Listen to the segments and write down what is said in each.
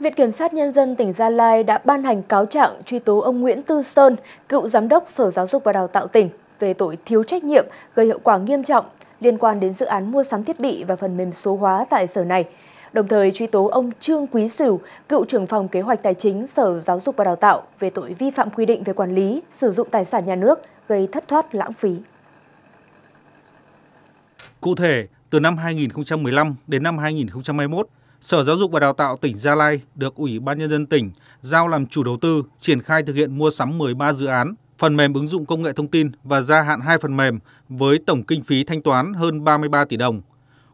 Viện Kiểm sát Nhân dân tỉnh Gia Lai đã ban hành cáo trạng truy tố ông Nguyễn Tư Sơn, cựu Giám đốc Sở Giáo dục và Đào tạo tỉnh, về tội thiếu trách nhiệm gây hậu quả nghiêm trọng liên quan đến dự án mua sắm thiết bị và phần mềm số hóa tại sở này, đồng thời truy tố ông Trương Quý Sửu, cựu trưởng phòng kế hoạch tài chính Sở Giáo dục và Đào tạo về tội vi phạm quy định về quản lý, sử dụng tài sản nhà nước gây thất thoát lãng phí. Cụ thể, từ năm 2015 đến năm 2021, Sở Giáo dục và Đào tạo tỉnh Gia Lai được Ủy ban Nhân dân tỉnh giao làm chủ đầu tư triển khai thực hiện mua sắm 13 dự án, phần mềm ứng dụng công nghệ thông tin và gia hạn hai phần mềm với tổng kinh phí thanh toán hơn 33 tỷ đồng.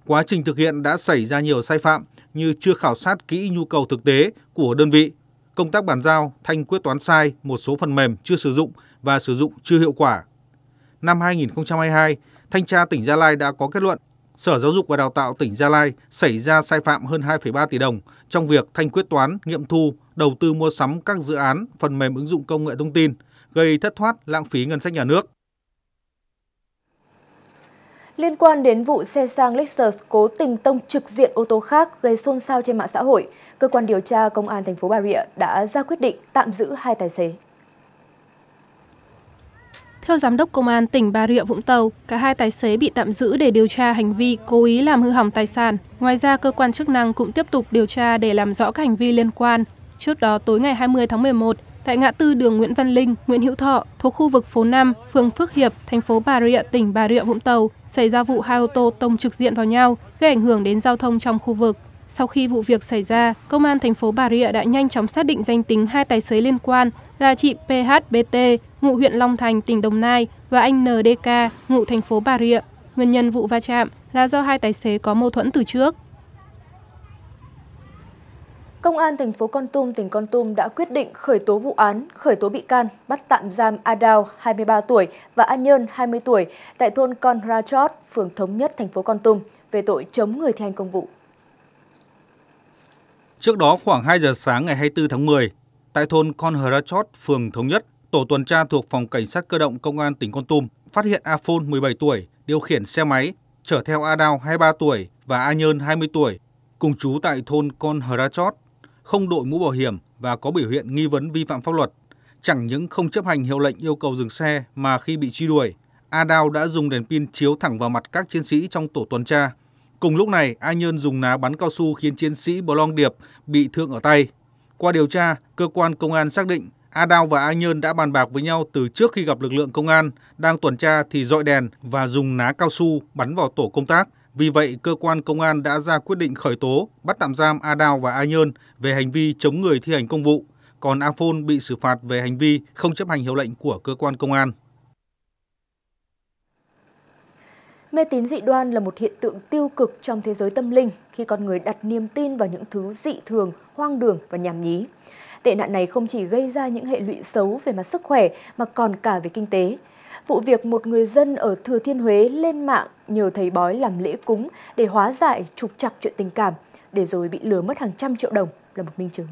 Quá trình thực hiện đã xảy ra nhiều sai phạm như chưa khảo sát kỹ nhu cầu thực tế của đơn vị, công tác bàn giao, thanh quyết toán sai một số phần mềm chưa sử dụng và sử dụng chưa hiệu quả. Năm 2022, Thanh tra tỉnh Gia Lai đã có kết luận Sở Giáo dục và Đào tạo tỉnh Gia Lai xảy ra sai phạm hơn 2,3 tỷ đồng trong việc thanh quyết toán, nghiệm thu, đầu tư mua sắm các dự án phần mềm ứng dụng công nghệ thông tin, gây thất thoát lãng phí ngân sách nhà nước. Liên quan đến vụ xe sang Lexus cố tình tông trực diện ô tô khác gây xôn xao trên mạng xã hội, cơ quan điều tra công an thành phố Bà Rịa đã ra quyết định tạm giữ hai tài xế. Theo Giám đốc Công an tỉnh Bà Rịa Vũng Tàu, cả hai tài xế bị tạm giữ để điều tra hành vi cố ý làm hư hỏng tài sản. Ngoài ra, cơ quan chức năng cũng tiếp tục điều tra để làm rõ các hành vi liên quan. Trước đó, tối ngày 20 tháng 11, tại ngã tư đường Nguyễn Văn Linh, Nguyễn Hữu Thọ, thuộc khu vực phố 5, phường Phước Hiệp, thành phố Bà Rịa, tỉnh Bà Rịa Vũng Tàu, xảy ra vụ hai ô tô tông trực diện vào nhau, gây ảnh hưởng đến giao thông trong khu vực. Sau khi vụ việc xảy ra, công an thành phố Bà Rịa đã nhanh chóng xác định danh tính hai tài xế liên quan là chị PHBT, ngụ huyện Long Thành, tỉnh Đồng Nai và anh NDK, ngụ thành phố Bà Rịa. Nguyên nhân vụ va chạm là do hai tài xế có mâu thuẫn từ trước. Công an thành phố Con Tum, tỉnh Con Tum đã quyết định khởi tố vụ án, khởi tố bị can, bắt tạm giam Adao, 23 tuổi và An Nhơn, 20 tuổi, tại thôn Con Ra Chót, phường Thống Nhất, thành phố Con Tum, về tội chống người thi hành công vụ. Trước đó khoảng 2 giờ sáng ngày 24 tháng 10, tại thôn Con Hờ Ra Chót, phường Thống Nhất, tổ tuần tra thuộc Phòng Cảnh sát Cơ động Công an tỉnh Con Tum phát hiện A Phôn 17 tuổi điều khiển xe máy chở theo A Đao 23 tuổi và A Nhơn 20 tuổi cùng chú tại thôn Con Hờ Ra Chót, không đội mũ bảo hiểm và có biểu hiện nghi vấn vi phạm pháp luật. Chẳng những không chấp hành hiệu lệnh yêu cầu dừng xe mà khi bị truy đuổi, A Đao đã dùng đèn pin chiếu thẳng vào mặt các chiến sĩ trong tổ tuần tra. Cùng lúc này, A Nhơn dùng ná bắn cao su khiến chiến sĩ Blong Điệp bị thương ở tay. Qua điều tra, cơ quan công an xác định A Đao và A Nhơn đã bàn bạc với nhau từ trước khi gặp lực lượng công an đang tuần tra thì dọi đèn và dùng ná cao su bắn vào tổ công tác. Vì vậy, cơ quan công an đã ra quyết định khởi tố, bắt tạm giam A Đao và A Nhơn về hành vi chống người thi hành công vụ, còn A Phôn bị xử phạt về hành vi không chấp hành hiệu lệnh của cơ quan công an. Mê tín dị đoan là một hiện tượng tiêu cực trong thế giới tâm linh khi con người đặt niềm tin vào những thứ dị thường, hoang đường và nhảm nhí. Tệ nạn này không chỉ gây ra những hệ lụy xấu về mặt sức khỏe mà còn cả về kinh tế. Vụ việc một người dân ở Thừa Thiên Huế lên mạng nhờ thầy bói làm lễ cúng để hóa giải trục trặc chuyện tình cảm để rồi bị lừa mất hàng trăm triệu đồng là một minh chứng.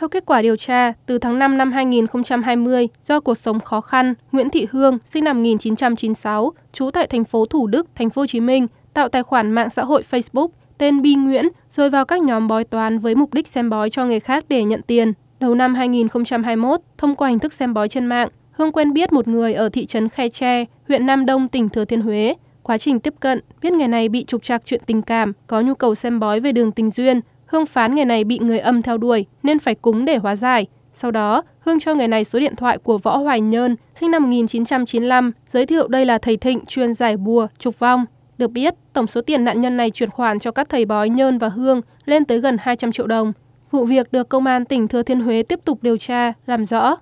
Theo kết quả điều tra, từ tháng 5 năm 2020, do cuộc sống khó khăn, Nguyễn Thị Hương, sinh năm 1996, trú tại thành phố Thủ Đức, thành phố Hồ Chí Minh, tạo tài khoản mạng xã hội Facebook tên Bi Nguyễn rồi vào các nhóm bói toán với mục đích xem bói cho người khác để nhận tiền. Đầu năm 2021, thông qua hình thức xem bói trên mạng, Hương quen biết một người ở thị trấn Khe Tre, huyện Nam Đông, tỉnh Thừa Thiên Huế. Quá trình tiếp cận, biết người này bị trục trặc chuyện tình cảm, có nhu cầu xem bói về đường tình duyên, Hương phán người này bị người âm theo đuổi nên phải cúng để hóa giải. Sau đó, Hương cho người này số điện thoại của Võ Hoài Nhơn, sinh năm 1995, giới thiệu đây là thầy thịnh chuyên giải bùa, trục vong. Được biết, tổng số tiền nạn nhân này chuyển khoản cho các thầy bói Nhơn và Hương lên tới gần 200 triệu đồng. Vụ việc được Công an tỉnh Thừa Thiên Huế tiếp tục điều tra, làm rõ.